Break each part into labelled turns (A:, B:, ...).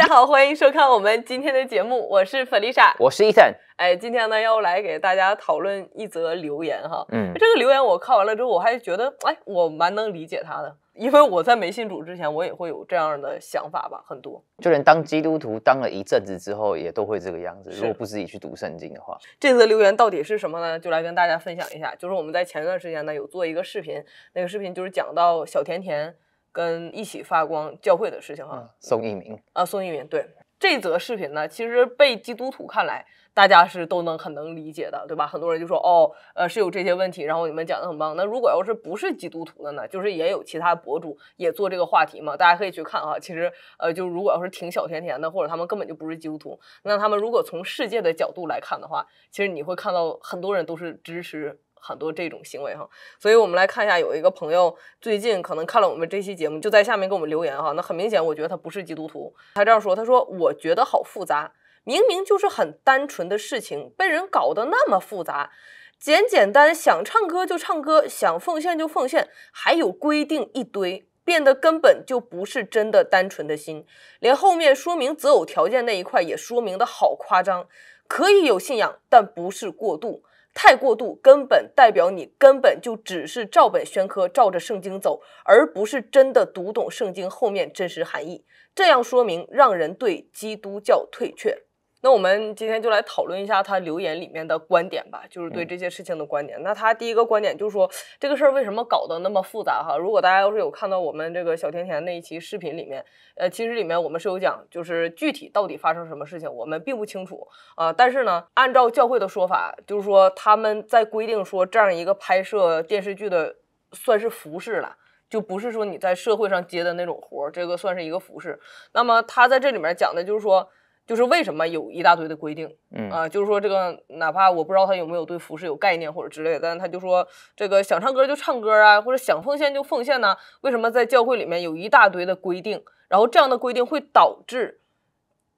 A: 大家好，欢迎收看我们今天的节目。我是粉丽莎，我是伊森。哎，今天呢要来给大家讨论一则留言哈。嗯，这个留言我看完了之后，我还觉得哎，我蛮能理解他的，因为我在没信主之前，我也会有这样的想法吧，很多。
B: 就连当基督徒当了一阵子之后，也都会这个样子。如果不自己去读圣经的话，
A: 这则留言到底是什么呢？就来跟大家分享一下。就是我们在前段时间呢，有做一个视频，那个视频就是讲到小甜甜。跟一起发光教会的事情哈，宋一鸣啊，宋一鸣，对这则视频呢，其实被基督徒看来，大家是都能很能理解的，对吧？很多人就说，哦，呃，是有这些问题，然后你们讲的很棒。那如果要是不是基督徒的呢，就是也有其他博主也做这个话题嘛，大家可以去看啊。其实，呃，就如果要是挺小甜甜的，或者他们根本就不是基督徒，那他们如果从世界的角度来看的话，其实你会看到很多人都是支持。很多这种行为哈，所以我们来看一下，有一个朋友最近可能看了我们这期节目，就在下面给我们留言哈。那很明显，我觉得他不是基督徒。他这样说：“他说我觉得好复杂，明明就是很单纯的事情，被人搞得那么复杂。简简单想唱歌就唱歌，想奉献就奉献，还有规定一堆，变得根本就不是真的单纯的心。连后面说明择偶条件那一块也说明的好夸张，可以有信仰，但不是过度。”太过度，根本代表你根本就只是照本宣科，照着圣经走，而不是真的读懂圣经后面真实含义。这样说明，让人对基督教退却。那我们今天就来讨论一下他留言里面的观点吧，就是对这些事情的观点。那他第一个观点就是说，这个事儿为什么搞得那么复杂哈？如果大家要是有看到我们这个小甜甜那一期视频里面，呃，其实里面我们是有讲，就是具体到底发生什么事情我们并不清楚啊。但是呢，按照教会的说法，就是说他们在规定说，这样一个拍摄电视剧的算是服饰了，就不是说你在社会上接的那种活，儿，这个算是一个服饰。那么他在这里面讲的就是说。就是为什么有一大堆的规定，啊，就是说这个哪怕我不知道他有没有对服饰有概念或者之类的，但是他就说这个想唱歌就唱歌啊，或者想奉献就奉献呢？为什么在教会里面有一大堆的规定？然后这样的规定会导致，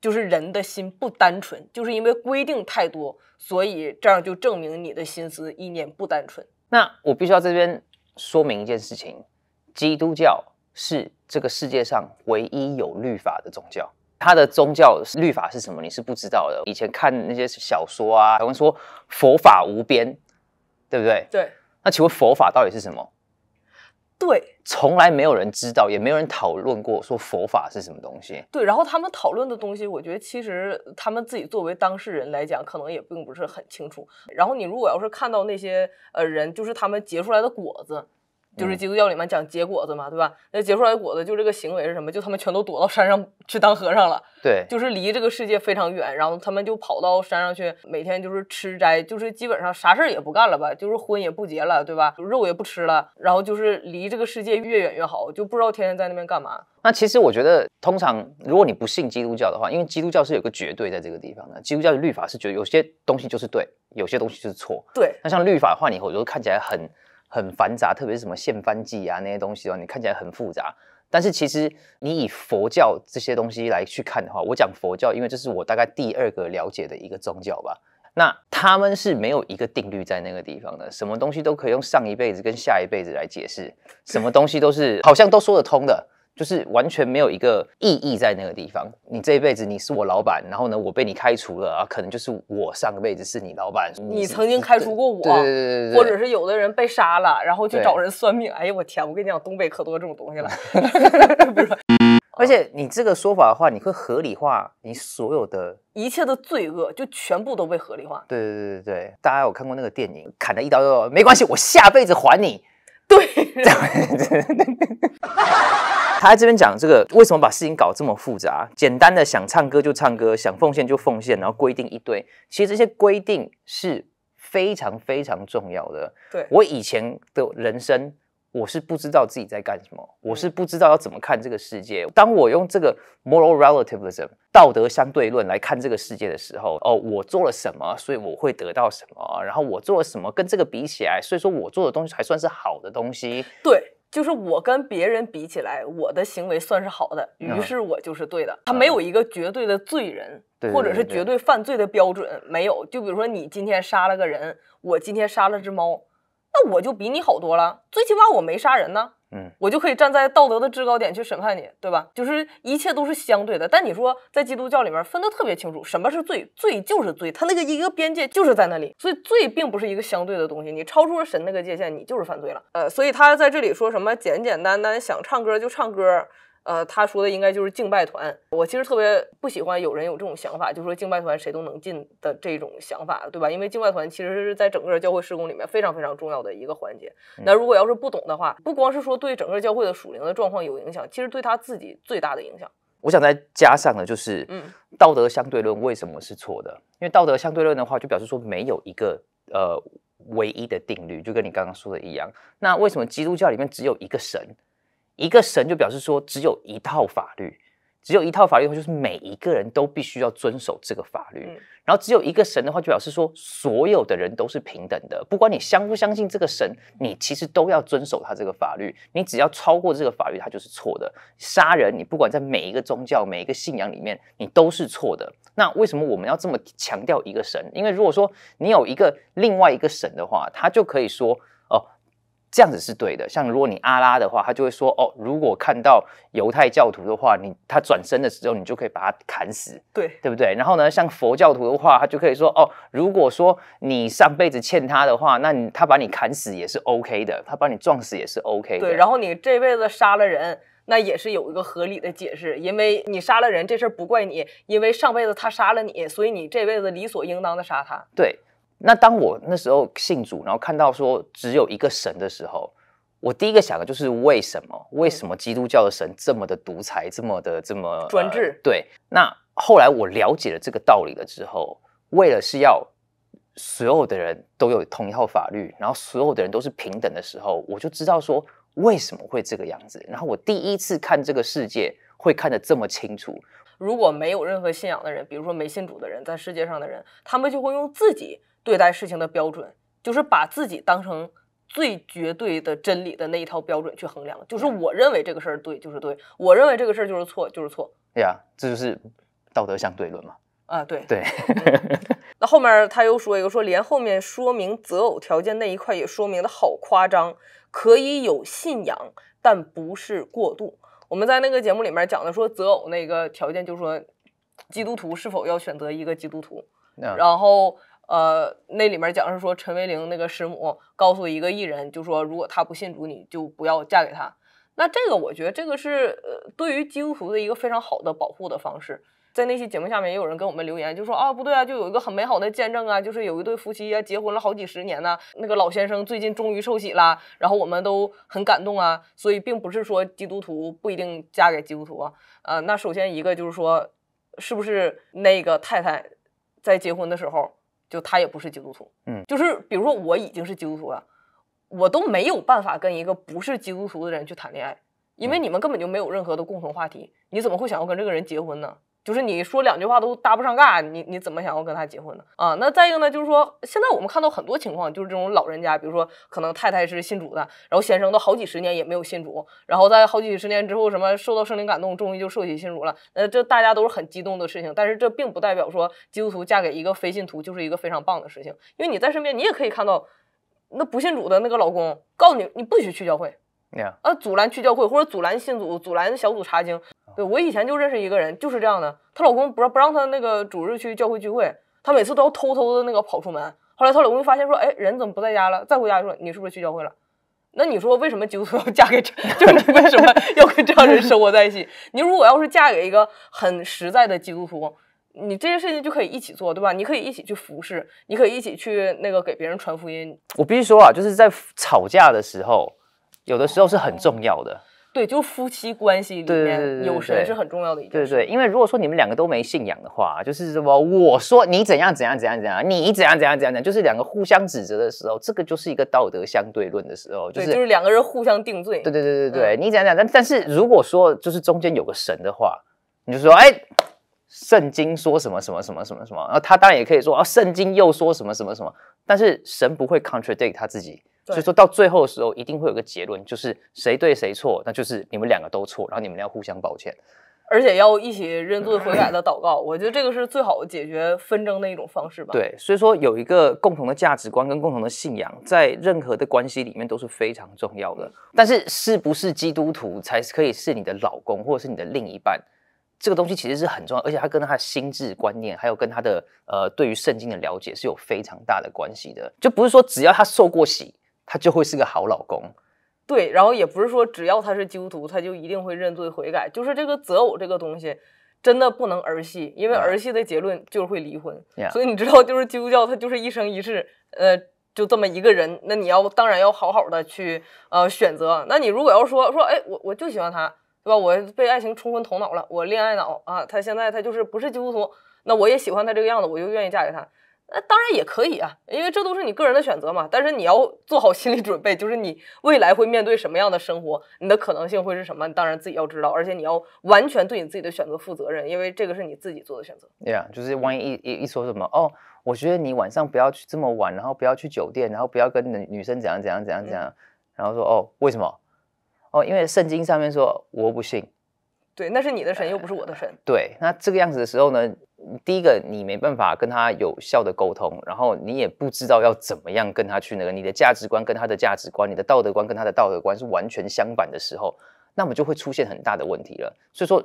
A: 就是人的心不单纯，就是因为规定太多，所以这样就证明你的心思意念不单纯。
B: 那我必须要这边说明一件事情：基督教是这个世界上唯一有律法的宗教。他的宗教律法是什么？你是不知道的。以前看那些小说啊，他们说佛法无边，对不对？对。那请问佛法到底是什么？对，从来没有人知道，也没有人讨论过说佛法是什么东西。
A: 对，然后他们讨论的东西，我觉得其实他们自己作为当事人来讲，可能也并不是很清楚。然后你如果要是看到那些呃人，就是他们结出来的果子。就是基督教里面讲结果子嘛，对吧？那结出来的果子就这个行为是什么？就他们全都躲到山上去当和尚了。对，就是离这个世界非常远，然后他们就跑到山上去，每天就是吃斋，就是基本上啥事儿也不干了吧，就是婚也不结了，对吧？肉也不吃了，然后就是离这个世界越远越好，就不知道天天在那边干嘛。
B: 那其实我觉得，通常如果你不信基督教的话，因为基督教是有个绝对在这个地方的，基督教的律法是绝有些东西就是对，有些东西就是错。对，那像律法的话，你可能看起来很。很繁杂，特别是什么现翻记啊那些东西哦，你看起来很复杂。但是其实你以佛教这些东西来去看的话，我讲佛教，因为这是我大概第二个了解的一个宗教吧。那他们是没有一个定律在那个地方的，什么东西都可以用上一辈子跟下一辈子来解释，什么东西都是好像都说得通的。就是完全没有一个意义在那个地方。你这一辈子你是我老板，然后呢我被你开除了啊，可能就是我上辈子是你老板。你曾经
A: 开除过我，对对对对。或者是有的人被杀了，然后去找人算命。哎呀我天，我跟你讲，东北可多这种东西了。
B: 而且你这个说法的话，你会合理化你所有的、
A: 一切的罪恶，就全部都被合理化。
B: 对对对对对，大家有看过那个电影，砍他一刀，没关系，我下辈子还你。对，他在这边讲这个，为什么把事情搞这么复杂？简单的想唱歌就唱歌，想奉献就奉献，然后规定一堆。其实这些规定是非常非常重要的。对我以前的人生。我是不知道自己在干什么，我是不知道要怎么看这个世界。当我用这个 moral relativism 道德相对论来看这个世界的时候，哦，我做了什么，所以我会得到什么，然后我做了什么跟这个比起来，所以说我做的东西还算是好的东西。
A: 对，就是我跟别人比起来，我的行为算是好的，于是我就是对的。他没有一个绝对的罪人，或者是绝对犯罪的标准，没有。就比如说，你今天杀了个人，我今天杀了只猫。那我就比你好多了，最起码我没杀人呢。嗯，我就可以站在道德的制高点去审判你，对吧？就是一切都是相对的。但你说在基督教里面分得特别清楚，什么是罪？罪就是罪，他那个一个边界就是在那里。所以罪并不是一个相对的东西，你超出了神那个界限，你就是犯罪了。呃，所以他在这里说什么？简简单单想唱歌就唱歌。呃，他说的应该就是敬拜团。我其实特别不喜欢有人有这种想法，就是说敬拜团谁都能进的这种想法，对吧？因为敬拜团其实是在整个教会施工里面非常非常重要的一个环节。那如果要是不懂的话，不光是说对整个教会的属灵的状况有影响，其实对他自己最大的影响，
B: 我想再加上的就是道德相对论为什么是错的？因为道德相对论的话，就表示说没有一个呃唯一的定律，就跟你刚刚说的一样。那为什么基督教里面只有一个神？一个神就表示说，只有一套法律，只有一套法律的话，就是每一个人都必须要遵守这个法律。然后，只有一个神的话，就表示说，所有的人都是平等的，不管你相不相信这个神，你其实都要遵守他这个法律。你只要超过这个法律，他就是错的。杀人，你不管在每一个宗教、每一个信仰里面，你都是错的。那为什么我们要这么强调一个神？因为如果说你有一个另外一个神的话，他就可以说。这样子是对的。像如果你阿拉的话，他就会说哦，如果看到犹太教徒的话，你他转身的时候，你就可以把他砍死。对，对不对？然后呢，像佛教徒的话，他就可以说哦，如果说你上辈子欠他的话，那你他把你砍死也是 OK 的，他把你撞死也是 OK。对，然
A: 后你这辈子杀了人，那也是有一个合理的解释，因为你杀了人这事儿不怪你，因为上辈子他杀了你，所以你这辈子理所应当的杀他。
B: 对。那当我那时候信主，然后看到说只有一个神的时候，我第一个想的就是为什么？为什么基督教的神这么的独裁，这么的这么专制？对。那后来我了解了这个道理了之后，为了是要所有的人都有同一套法律，然后所有的人都是平等的时候，我就知道说为什么会这个样子。然后我第一次看这个世界会看得这么清楚。
A: 如果没有任何信仰的人，比如说没信主的人，在世界上的人，他们就会用自己。对待事情的标准，就是把自己当成最绝对的真理的那一套标准去衡量，就是我认为这个事儿对就是对，我认为这个事儿就是错就是错。
B: 对呀，这就是道德相对论嘛。啊，对对。
A: 那后面他又说一个说，连后面说明择偶条件那一块也说明的好夸张，可以有信仰，但不是过度。我们在那个节目里面讲的说择偶那个条件，就是说基督徒是否要选择一个基督徒，然后。呃，那里面讲是说陈维玲那个师母告诉一个艺人，就说如果他不信主，你就不要嫁给他。那这个我觉得这个是呃对于基督徒的一个非常好的保护的方式。在那期节目下面也有人跟我们留言，就说啊不对啊，就有一个很美好的见证啊，就是有一对夫妻啊结婚了好几十年呢，那个老先生最近终于受洗了，然后我们都很感动啊。所以并不是说基督徒不一定嫁给基督徒啊。啊，那首先一个就是说，是不是那个太太在结婚的时候。就他也不是基督徒，嗯，就是比如说我已经是基督徒了，我都没有办法跟一个不是基督徒的人去谈恋爱，因为你们根本就没有任何的共同话题，你怎么会想要跟这个人结婚呢？就是你说两句话都搭不上尬，你你怎么想要跟他结婚呢？啊，那再一个呢，就是说现在我们看到很多情况，就是这种老人家，比如说可能太太是信主的，然后先生都好几十年也没有信主，然后在好几十年之后什么受到圣灵感动，终于就受洗信主了，呃，这大家都是很激动的事情。但是这并不代表说基督徒嫁给一个非信徒就是一个非常棒的事情，因为你在身边你也可以看到，那不信主的那个老公告诉你你不许去教会。啊，阻拦去教会，或者阻拦信组、阻拦小组查经。对我以前就认识一个人，就是这样的。她老公不让、不让她那个主日去教会聚会，她每次都要偷偷的那个跑出门。后来她老公发现说：“哎，人怎么不在家了？”再回家说：“你是不是去教会了？”那你说，为什么基督徒要嫁给这 就是为什么要跟这样人生活在一起？你如果要是嫁给一个很实在的基督徒，你这些事情就可以一起做，对吧？你可以一起去服侍，你可以一起去那个给别人传福音。
B: 我必须说啊，就是在吵架的时候。有的时候是很重要的，
A: 对，就夫妻关系里面有神是很重要的一
B: 件事。对，因为如果说你们两个都没信仰的话，就是什么我说你怎样怎样怎样怎样，你怎样怎样怎样就是两个互相指责的时候，这个就是一个道德相对论的时候，就是就是两
A: 个人互相定罪。对对
B: 对对对，你怎样，但但是如果说就是中间有个神的话，你就说哎，圣经说什么什么什么什么什么，然后他当然也可以说啊，圣经又说什么什么什么，但是神不会 contradict 他自己。所以说到最后的时候，一定会有个结论，就是谁对谁错，那就是你们两个都错，然后你们要互相抱歉，
A: 而且要一起认罪悔改的祷告。我觉得这个是最好的解决纷争的一种方式吧。对，
B: 所以说有一个共同的价值观跟共同的信仰，在任何的关系里面都是非常重要的。但是是不是基督徒才可以是你的老公或者是你的另一半，这个东西其实是很重要，而且他跟他的心智观念，还有跟他的呃对于圣经的了解是有非常大的关系的。就不是说只要他受过洗。他就会是个好老公，
A: 对。然后也不是说只要他是基督徒，他就一定会认罪悔改。就是这个择偶这个东西，真的不能儿戏，因为儿戏的结论就是会离婚。所以你知道，就是基督教他就是一生一世，呃，就这么一个人。那你要当然要好好的去呃选择。那你如果要说说，哎，我我就喜欢他，对吧？我被爱情冲昏头脑了，我恋爱脑啊。他现在他就是不是基督徒，那我也喜欢他这个样子，我就愿意嫁给他。那当然也可以啊，因为这都是你个人的选择嘛。但是你要做好心理准备，就是你未来会面对什么样的生活，你的可能性会是什么，当然自己要知道。而且你要完全对你自己的选择负责任，因为这个是你自己做的选择。
B: 对呀，就是万一一一一说什么哦，我觉得你晚上不要去这么晚，然后不要去酒店，然后不要跟女女生怎样怎样怎样怎样，然后说哦为什么？哦，因为圣经上面说我不信。
A: 对，那是你的神，又不是我的神。
B: 对，那这个样子的时候呢？第一个，你没办法跟他有效的沟通，然后你也不知道要怎么样跟他去那个。你的价值观跟他的价值观，你的道德观跟他的道德观是完全相反的时候，那么就会出现很大的问题了。所以说，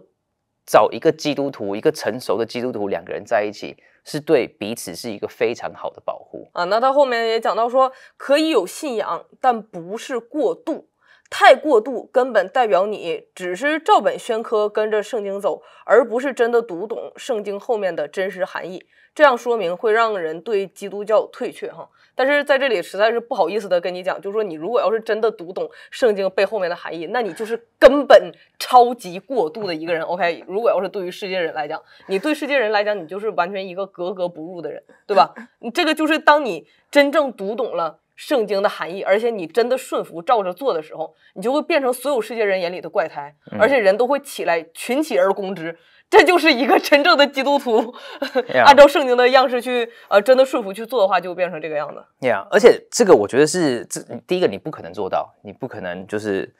B: 找一个基督徒，一个成熟的基督徒，两个人在一起是对彼此是一个非常好的保护
A: 啊。那他后面也讲到说，可以有信仰，但不是过度。太过度，根本代表你只是照本宣科跟着圣经走，而不是真的读懂圣经后面的真实含义。这样说明会让人对基督教退却哈。但是在这里实在是不好意思的跟你讲，就是说你如果要是真的读懂圣经背后面的含义，那你就是根本超级过度的一个人。OK，如果要是对于世界人来讲，你对世界人来讲，你就是完全一个格格不入的人，对吧？你这个就是当你真正读懂了。圣经的含义，而且你真的顺服照着做的时候，你就会变成所有世界人眼里的怪胎，而且人都会起来群起而攻之。这就是一个真正的基督徒，按照圣经的样式去呃真的顺服去做的话，就变成这个样子。
B: 对呀，而且这个我觉得是这第一个，你不可能做到，你不可能就是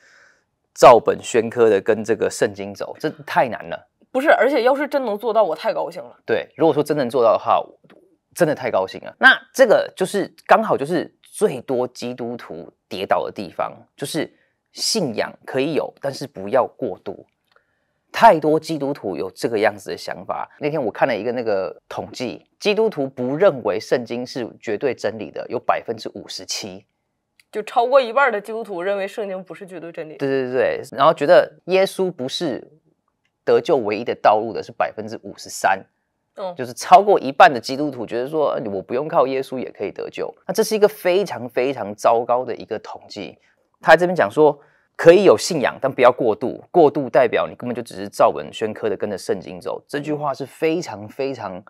B: 照本宣科的跟这个圣经走，这太难了。
A: 不是，而且要是真能做到，我太高兴了。
B: 对，如果说真能做到的话，真的太高兴了。那这个就是刚好就是。最多基督徒跌倒的地方就是信仰可以有，但是不要过度。太多基督徒有这个样子的想法。那天我看了一个那个统计，基督徒不认为圣经是绝对真理的，有百分之五十七，
A: 就超过一半的基督徒认为圣经不是绝对真理。对
B: 对对然后觉得耶稣不是得救唯一的道路的是百分之五十三。就是超过一半的基督徒觉得说，我不用靠耶稣也可以得救，那这是一个非常非常糟糕的一个统计。他这边讲说，可以有信仰，但不要过度，过度代表你根本就只是照本宣科的跟着圣经走。这句话是非常非常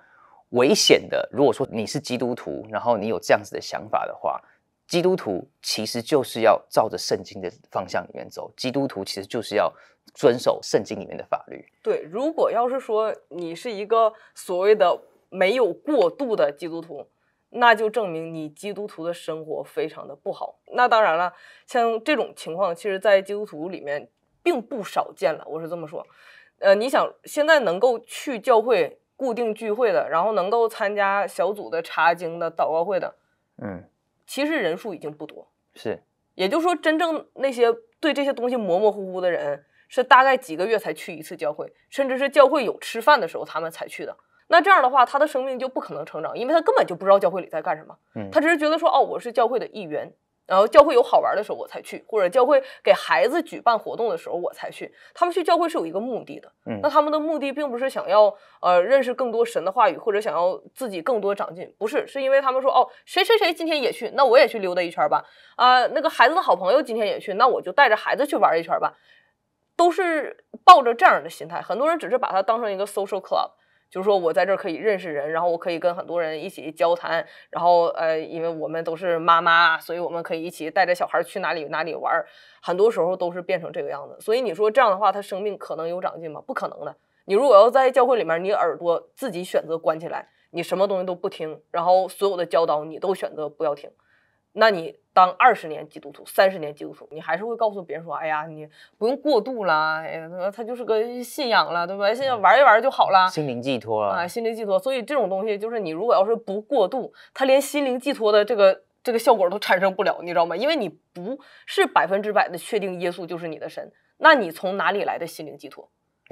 B: 危险的。如果说你是基督徒，然后你有这样子的想法的话，基督徒其实就是要照着圣经的方向里面走，基督徒其实就是要遵守圣经里面的
A: 法律。对，如果要是说你是一个所谓的没有过度的基督徒，那就证明你基督徒的生活非常的不好。那当然了，像这种情况，其实在基督徒里面并不少见了。我是这么说，呃，你想现在能够去教会固定聚会的，然后能够参加小组的查经的、祷告会的，嗯。其实人数已经不多，是，也就是说，真正那些对这些东西模模糊糊的人，是大概几个月才去一次教会，甚至是教会有吃饭的时候他们才去的。那这样的话，他的生命就不可能成长，因为他根本就不知道教会里在干什么。嗯，他只是觉得说，哦，我是教会的一员。然后教会有好玩的时候我才去，或者教会给孩子举办活动的时候我才去。他们去教会是有一个目的的，嗯，那他们的目的并不是想要呃认识更多神的话语，或者想要自己更多长进，不是，是因为他们说哦谁谁谁今天也去，那我也去溜达一圈吧。啊，那个孩子的好朋友今天也去，那我就带着孩子去玩一圈吧。都是抱着这样的心态，很多人只是把它当成一个 social club。就是说我在这儿可以认识人，然后我可以跟很多人一起交谈，然后呃，因为我们都是妈妈，所以我们可以一起带着小孩去哪里哪里玩，很多时候都是变成这个样子。所以你说这样的话，他生命可能有长进吗？不可能的。你如果要在教会里面，你耳朵自己选择关起来，你什么东西都不听，然后所有的教导你都选择不要听。那你当二十年基督徒，三十年基督徒，你还是会告诉别人说：“哎呀，你不用过度啦，他他就是个信仰了，对吧？现在玩一玩就好了，心
B: 灵寄托啊，
A: 心灵寄托。所以这种东西就是你如果要是不过度，他连心灵寄托的这个这个效果都产生不了，你知道吗？因为你不是百分之百的确定耶稣就是你的神，那你从哪里来的心灵寄托？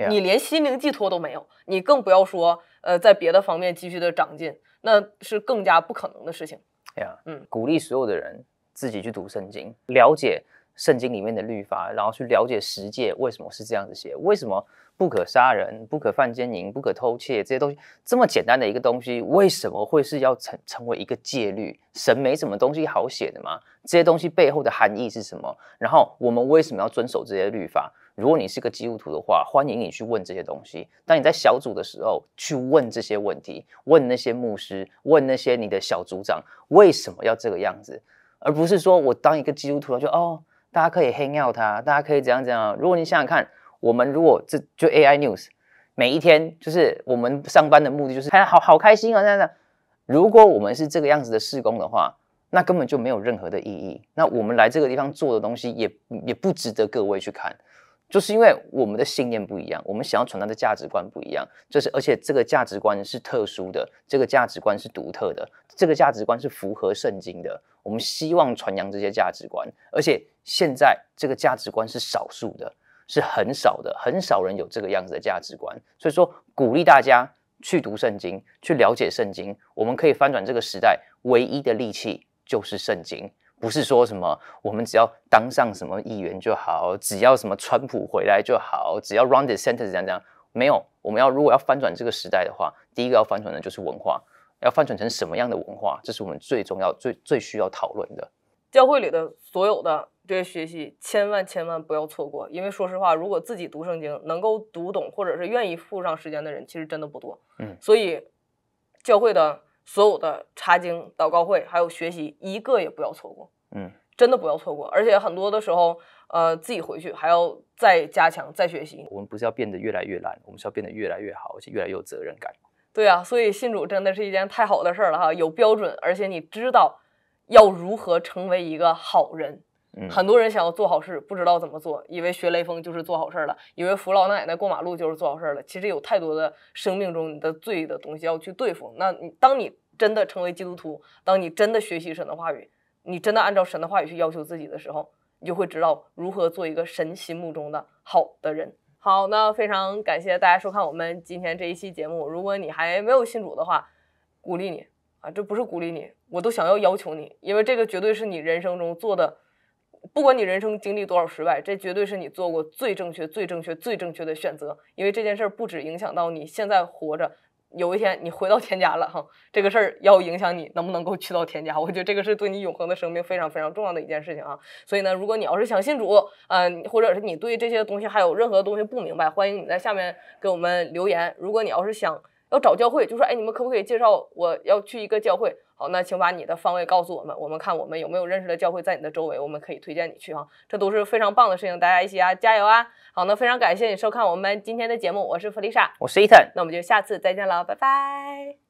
A: 你连心灵寄托都没有，你更不要说呃在别的方面继续的长进，那是更加不可能的事情。”
B: 呀，嗯，鼓励所有的人自己去读圣经，了解圣经里面的律法，然后去了解十诫为什么是这样子写，为什么不可杀人，不可犯奸淫，不可偷窃，这些东西这么简单的一个东西，为什么会是要成成为一个戒律？神没什么东西好写的吗？这些东西背后的含义是什么？然后我们为什么要遵守这些律法？如果你是个基督徒的话，欢迎你去问这些东西。当你在小组的时候，去问这些问题，问那些牧师，问那些你的小组长，为什么要这个样子，而不是说我当一个基督徒就哦，大家可以黑 t 他，大家可以怎样怎样。如果你想想看，我们如果这就 AI news，每一天就是我们上班的目的就是哎好好开心啊这样如果我们是这个样子的施工的话，那根本就没有任何的意义。那我们来这个地方做的东西也也不值得各位去看。就是因为我们的信念不一样，我们想要传达的价值观不一样。这是，而且这个价值观是特殊的，这个价值观是独特的，这个价值观是符合圣经的。我们希望传扬这些价值观，而且现在这个价值观是少数的，是很少的，很少人有这个样子的价值观。所以说，鼓励大家去读圣经，去了解圣经。我们可以翻转这个时代唯一的利器就是圣经。不是说什么我们只要当上什么议员就好，只要什么川普回来就好，只要 run the center 这样讲，没有。我们要如果要翻转这个时代的话，第一个要翻转的就是文化，要翻转成什么样的文化，这是我们最重要、最最需要讨论的。
A: 教会里的所有的这些学习，千万千万不要错过，因为说实话，如果自己读圣经能够读懂，或者是愿意付上时间的人，其实真的不多。嗯，所以教会的。所有的查经、祷告会，还有学习，一个也不要错过。嗯，真的不要错过。而且很多的时候，呃，自己回去还要再加强、再学习。
B: 我们不是要变得越来越懒，我们是要变得越来越好，而且越来越有责任感。
A: 对啊，所以信主真的是一件太好的事儿了哈！有标准，而且你知道要如何成为一个好人。很多人想要做好事，不知道怎么做，以为学雷锋就是做好事儿了，以为扶老奶奶过马路就是做好事儿了。其实有太多的生命中你的罪的东西要去对付。那你当你真的成为基督徒，当你真的学习神的话语，你真的按照神的话语去要求自己的时候，你就会知道如何做一个神心目中的好的人。好，那非常感谢大家收看我们今天这一期节目。如果你还没有信主的话，鼓励你啊，这不是鼓励你，我都想要要求你，因为这个绝对是你人生中做的。不管你人生经历多少失败，这绝对是你做过最正确、最正确、最正确的选择。因为这件事儿不止影响到你现在活着，有一天你回到天家了哈，这个事儿要影响你能不能够去到天家。我觉得这个是对你永恒的生命非常非常重要的一件事情啊。所以呢，如果你要是想信主，嗯，或者是你对这些东西还有任何东西不明白，欢迎你在下面给我们留言。如果你要是想，要找教会，就说，哎，你们可不可以介绍我要去一个教会？好，那请把你的方位告诉我们，我们看我们有没有认识的教会在你的周围，我们可以推荐你去哈。这都是非常棒的事情，大家一起啊，加油啊！好，那非常感谢你收看我们今天的节目，我是弗丽莎，我是伊藤，那我们就下次再见了，拜拜。